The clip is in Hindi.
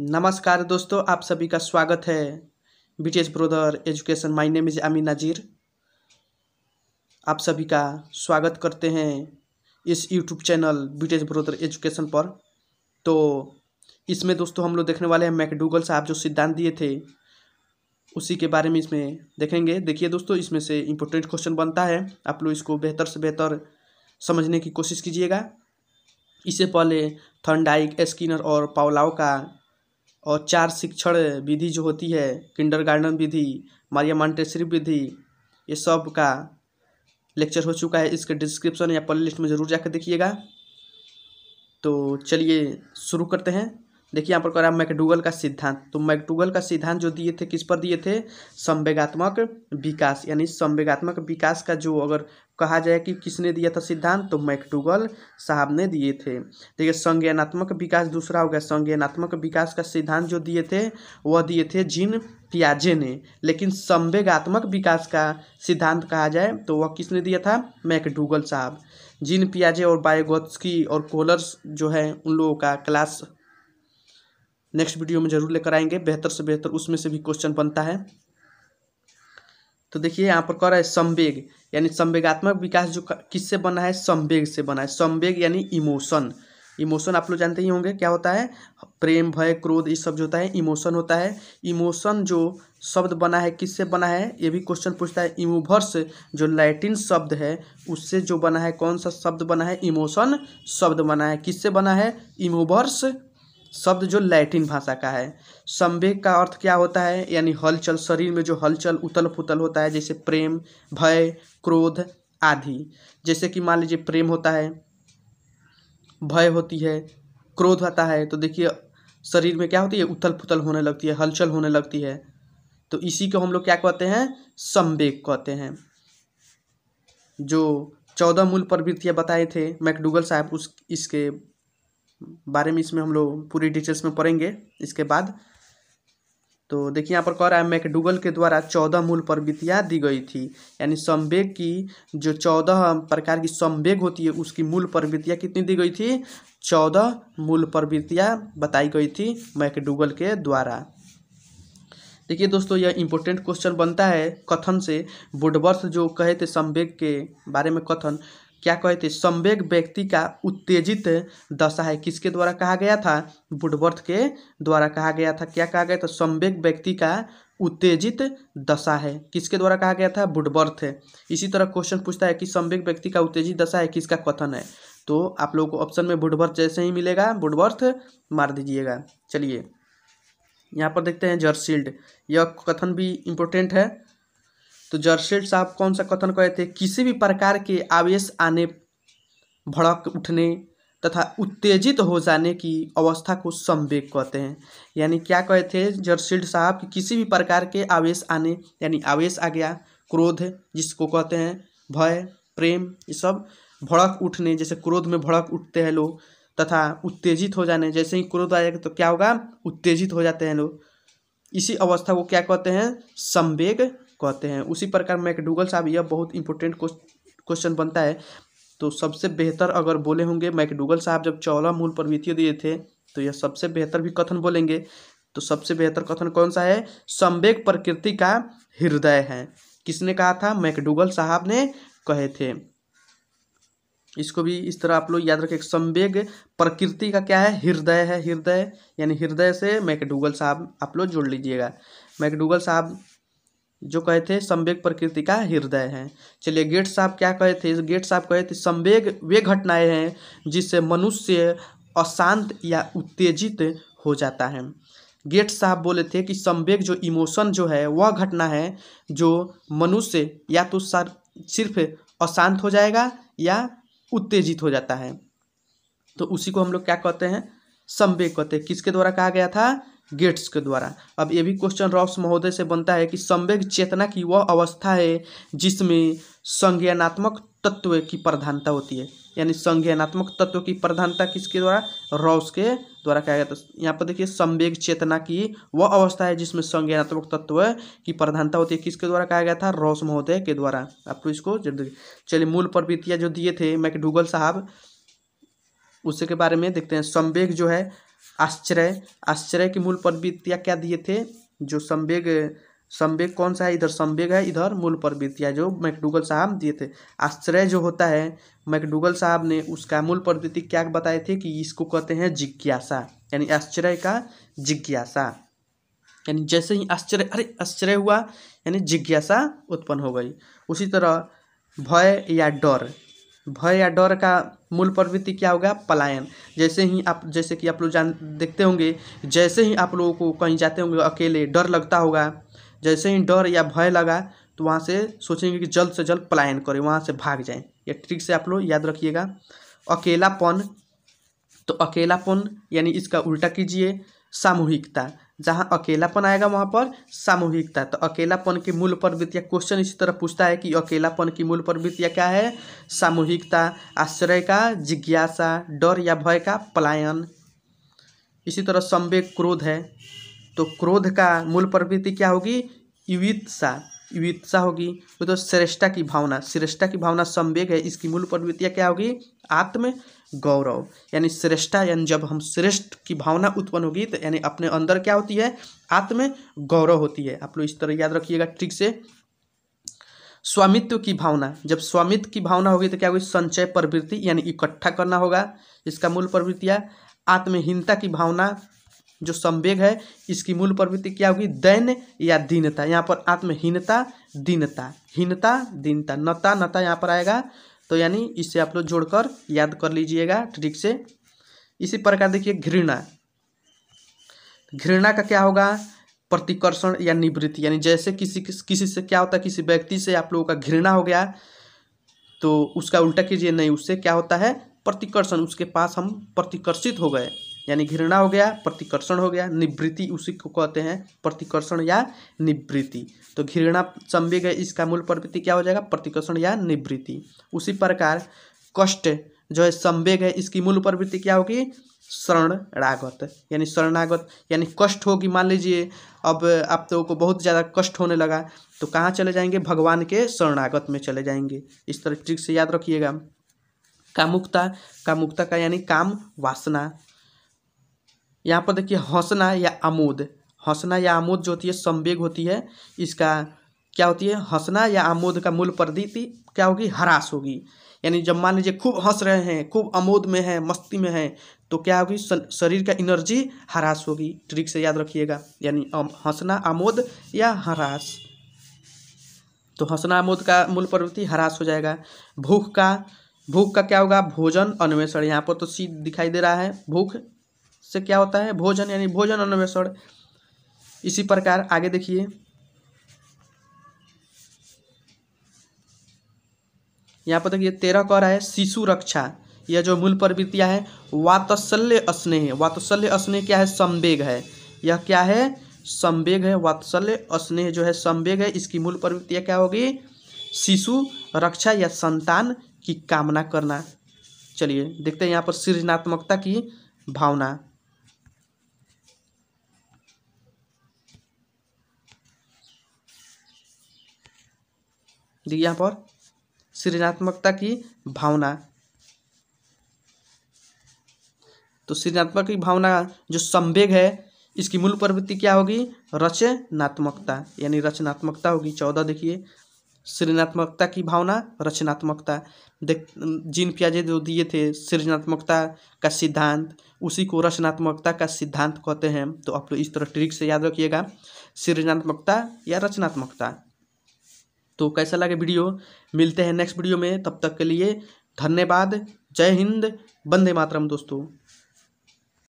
नमस्कार दोस्तों आप सभी का स्वागत है BTS brother education my name is Aami Nazir आप सभी का स्वागत करते हैं इस YouTube channel BTS brother education पर तो इसमें दोस्तों हम लोग देखने वाले हैं मैकडूगल साहब जो सिद्धांत दिए थे उसी के बारे में इसमें देखेंगे देखिए दोस्तों इसमें से इम्पोर्टेंट क्वेश्चन बनता है आप लोग इसको बेहतर से बेहतर समझने की कोशिश कीजिएगा इससे पहले थर्नडाइक स्किनर और पावलाओ का और चार शिक्षण विधि जो होती है किंडर विधि मारिया मॉन्टेसरी विधि ये सब का लेक्चर हो चुका है इसके डिस्क्रिप्शन या प्ले लिस्ट में ज़रूर जाकर देखिएगा तो चलिए शुरू करते हैं देखिए यहाँ पर कह रहा है मैकडूगल का सिद्धांत तो मैकडूगल का सिद्धांत जो दिए थे किस पर दिए थे संवेगात्मक विकास यानी संवेगात्मक विकास का जो अगर कहा जाए कि किसने दिया था सिद्धांत तो मैकडूगल साहब ने दिए थे देखिए संज्ञानात्मक विकास दूसरा हो गया संज्ञानात्मक विकास का सिद्धांत जो दिए थे वह दिए थे जिन पियाजे ने लेकिन संवेगात्मक विकास का सिद्धांत कहा जाए तो वह किसने दिया था मैकडूगल साहब जिन पियाजे और बायोगोत्स्की और कोलर्स जो है उन लोगों का क्लास नेक्स्ट वीडियो में जरूर लेकर आएंगे बेहतर से बेहतर उसमें से भी क्वेश्चन बनता है तो देखिए यहाँ पर कह रहा है संवेग यानी संवेगात्मक विकास जो किससे बना है संवेग से बना है संवेग यानी इमोशन इमोशन आप लोग जानते ही होंगे क्या होता है प्रेम भय क्रोध ये सब जो होता है इमोशन होता है इमोशन जो शब्द बना है किससे बना है ये भी क्वेश्चन पूछता है इमोवर्स जो लैटिन शब्द है उससे जो बना है कौन सा शब्द बना है इमोशन शब्द बना है किससे बना है इमोवर्स शब्द जो लैटिन भाषा का है संवेग का अर्थ क्या होता है यानी हलचल शरीर में जो हलचल उतल फुतल होता है जैसे प्रेम भय क्रोध आदि जैसे कि मान लीजिए प्रेम होता है भय होती है क्रोध होता है तो देखिए शरीर में क्या होती है उथल फुथल होने लगती है हलचल होने लगती है तो इसी को हम लोग क्या कहते हैं संवेग कहते हैं जो चौदह मूल प्रवृत्तियाँ बताए थे मैकडूगल साहब उस इसके बारे में इसमें हम लोग पूरी डिटेल्स में पढ़ेंगे इसके बाद तो देखिए यहाँ पर कह रहा है मैकडूगल के द्वारा चौदह मूल प्रवृत्तियाँ दी गई थी यानी संवेग की जो चौदह प्रकार की संवेग होती है उसकी मूल प्रवृत्तियाँ कितनी दी गई थी चौदह मूल प्रवृत्तियाँ बताई गई थी मैकडूगल के द्वारा देखिए दोस्तों यह इम्पोर्टेंट क्वेश्चन बनता है कथन से बुडवर्थ जो कहे थे संवेग के बारे में कथन क्या कहे थे तो संवेग व्यक्ति का उत्तेजित दशा है किसके द्वारा कहा गया था बुडवर्थ के द्वारा कहा गया था क्या कहा गया था संवेग व्यक्ति का उत्तेजित दशा है किसके द्वारा कहा गया था बुडवर्थ इसी तरह क्वेश्चन पूछता है कि संवेग व्यक्ति का उत्तेजित दशा है किसका कथन है तो आप लोगों को ऑप्शन में बुडवर्थ जैसे ही मिलेगा बुडवर्थ मार दीजिएगा चलिए यहाँ पर देखते हैं जर्सील्ड यह कथन भी इम्पोर्टेंट है तो जर्सेट साहब कौन सा कथन कहे थे किसी भी प्रकार के आवेश आने भड़क उठने तथा उत्तेजित हो जाने की अवस्था को संवेग कहते हैं यानी क्या कहे थे जर्सेट साहब कि किसी भी प्रकार के आवेश आने यानी आवेश आ गया क्रोध जिसको कहते हैं भय प्रेम ये सब भड़क उठने जैसे क्रोध में भड़क उठते हैं लोग तथा उत्तेजित हो जाने जैसे ही क्रोध आएगा तो क्या होगा उत्तेजित हो जाते हैं लोग इसी अवस्था को क्या कहते हैं संवेग कहते हैं उसी प्रकार मैकडूगल साहब यह बहुत इंपॉर्टेंट क्वेश्चन बनता है तो सबसे बेहतर अगर बोले होंगे मैकडूगल साहब जब चौला मूल प्रवृत्तियों दिए थे तो यह सबसे बेहतर भी कथन बोलेंगे तो सबसे बेहतर कथन कौन सा है संवेग प्रकृति का हृदय है किसने कहा था मैकडूगल साहब ने कहे थे इसको भी इस तरह आप लोग याद रखें संवेग प्रकृति का क्या है हृदय है हृदय यानी हृदय से मैकडूगल साहब आप लोग जोड़ लीजिएगा मैकडूगल साहब जो कहे थे संवेग प्रकृति का हृदय है चलिए गेट साहब क्या कहे थे गेट साहब कहे थे संवेग वे घटनाएं हैं जिससे मनुष्य अशांत या उत्तेजित हो जाता है गेट साहब बोले थे कि संवेग जो इमोशन जो है वह घटना है जो मनुष्य या तो सर सिर्फ अशांत हो जाएगा या उत्तेजित हो जाता है तो उसी को हम लोग क्या कहते हैं संवेग कहते हैं किसके द्वारा कहा गया था गेट्स के द्वारा अब ये भी क्वेश्चन रॉब्स महोदय से बनता है कि संवेग चेतना की वह अवस्था है जिसमें संज्ञानात्मक तत्व की प्रधानता होती है यानी संज्ञानात्मक तत्व की प्रधानता किसके द्वारा रॉब्स के द्वारा कहा जाता है यहाँ पर देखिए संवेग चेतना की वह अवस्था है जिसमें संज्ञानात्मक तत्व की प्रधानता होती है किसके द्वारा कहा गया था रॉस महोदय के द्वारा आपको इसको चलिए मूल प्रवृत्तियाँ जो दिए थे मैकडूगल साहब उसके बारे में देखते हैं संवेग जो है आश्चर्य आश्चर्य के मूल प्रवृत्तियाँ क्या दिए थे जो संवेग संवेग कौन सा है इधर संवेग है इधर मूल प्रवृत्तियाँ जो मैकडूगल साहब दिए थे आश्चर्य जो होता है मैकडूगल साहब ने उसका मूल प्रवृत्ति क्या बताए थे कि इसको कहते हैं जिज्ञासा यानी आश्चर्य का जिज्ञासा यानी जैसे ही आश्चर्य अरे आश्चर्य हुआ यानी जिज्ञासा उत्पन्न हो गई उसी तरह भय या डर भय या डर का मूल प्रवृत्ति क्या होगा पलायन जैसे ही आप जैसे कि आप लोग जान देखते होंगे जैसे ही आप लोगों को कहीं जाते होंगे अकेले डर लगता होगा जैसे ही डर या भय लगा तो वहाँ से सोचेंगे कि जल्द से जल्द पलायन करें वहाँ से भाग जाएं ये ट्रिक से आप लोग याद रखिएगा अकेलापन तो अकेलापन यानी इसका उल्टा कीजिए सामूहिकता जहाँ अकेलापन आएगा वहाँ पर सामूहिकता तो अकेलापन की मूल प्रवृत्तियाँ क्वेश्चन इसी तरह पूछता है कि अकेलापन की मूल प्रवृत्तियाँ क्या है सामूहिकता आश्रय का जिज्ञासा डर या भय का पलायन इसी तरह संवेग क्रोध है तो क्रोध का मूल प्रवृत्ति क्या होगी युवित्सा युवित्सा होगी तो श्रेष्ठा की भावना श्रेष्ठा की भावना संवेग है इसकी मूल प्रवृत्तियाँ क्या होगी आत्म गौरव यानी श्रेष्ठा यानी जब हम श्रेष्ठ की भावना उत्पन्न होगी तो यानी अपने अंदर क्या होती है आत्म गौरव होती है आप लोग इस तरह याद रखिएगा ठीक से स्वामित्व की भावना जब स्वामित्व की भावना होगी तो क्या होगी संचय प्रवृत्ति यानी इकट्ठा करना होगा इसका मूल प्रवृत्तियाँ आत्महीनता की भावना जो संवेग है इसकी मूल प्रवृत्ति क्या होगी दैन या दीनता यहाँ पर आत्महीनता दीनता हीनता दीनता नता नता यहाँ पर आएगा तो यानी इससे आप लोग जोड़कर याद कर लीजिएगा ट्रिक से इसी प्रकार देखिए घृणा घृणा का क्या होगा प्रतिकर्षण या निवृत्ति यानी जैसे किसी किसी से क्या होता है किसी व्यक्ति से आप लोगों का घृणा हो गया तो उसका उल्टा कीजिए नहीं उससे क्या होता है प्रतिकर्षण उसके पास हम प्रतिकर्षित हो गए यानी घृणा हो गया प्रतिकर्षण हो गया निवृत्ति उसी को कहते हैं प्रतिकर्षण या निवृत्ति तो घृणा संवेग है इसका मूल प्रवृत्ति क्या हो जाएगा प्रतिकर्षण या निवृत्ति उसी प्रकार कष्ट जो है संवेग है इसकी मूल प्रवृत्ति क्या होगी शरणरागत यानी शरणागत यानी कष्ट होगी मान लीजिए अब आप लोगों को बहुत ज़्यादा कष्ट होने लगा तो कहाँ चले जाएंगे भगवान के शरणागत में चले जाएंगे इस तरह ट्रिक से याद रखिएगा कामुकता कामुकता का यानी काम वासना यहाँ पर देखिए हौसना या आमोद हौसना या आमोद जो होती है संवेग होती है इसका क्या होती है हंसना या आमोद का मूल प्रदीति क्या होगी हरास होगी यानी जब मान लीजिए खूब हंस रहे हैं खूब आमोद में हैं मस्ती में हैं तो क्या होगी शरीर का एनर्जी हरास होगी ट्रिक से याद रखिएगा यानी हंसना आमोद या हरास तो हंसना आमोद का मूल प्रवृत्ति हरास हो जाएगा भूख का भूख का क्या होगा भोजन अन्वेषण यहाँ पर तो सी दिखाई दे रहा है भूख से क्या होता है भोजन यानी भोजन अन्वेषण इसी प्रकार आगे देखिए यहाँ पर देखिए तेरह कह रहा है शिशु रक्षा यह जो मूल प्रवृत्तियाँ है वात्सल्य स्नेह वात्सल्य स्नेह क्या है संवेग है यह क्या है संवेग है वात्सल्य स्नेह जो है संवेग है इसकी मूल प्रवृत्तियाँ क्या होगी शिशु रक्षा या संतान की कामना करना चलिए देखते हैं यहाँ पर सृजनात्मकता की भावना यहाँ पर सृजनात्मकता की भावना तो सृजनात्मक की भावना जो संवेग है इसकी मूल प्रवृत्ति क्या होगी रचनात्मकता यानी रचनात्मकता होगी चौदह देखिए सृजनात्मकता की भावना रचनात्मकता देख जिन प्याजे जो दिए थे सृजनात्मकता का सिद्धांत उसी को रचनात्मकता का सिद्धांत कहते हैं तो आप लोग इस तरह ट्रिक से याद रखिएगा सृजनात्मकता या रचनात्मकता तो कैसा लगे वीडियो मिलते हैं नेक्स्ट वीडियो में तब तक के लिए धन्यवाद जय हिंद बंदे मातरम दोस्तों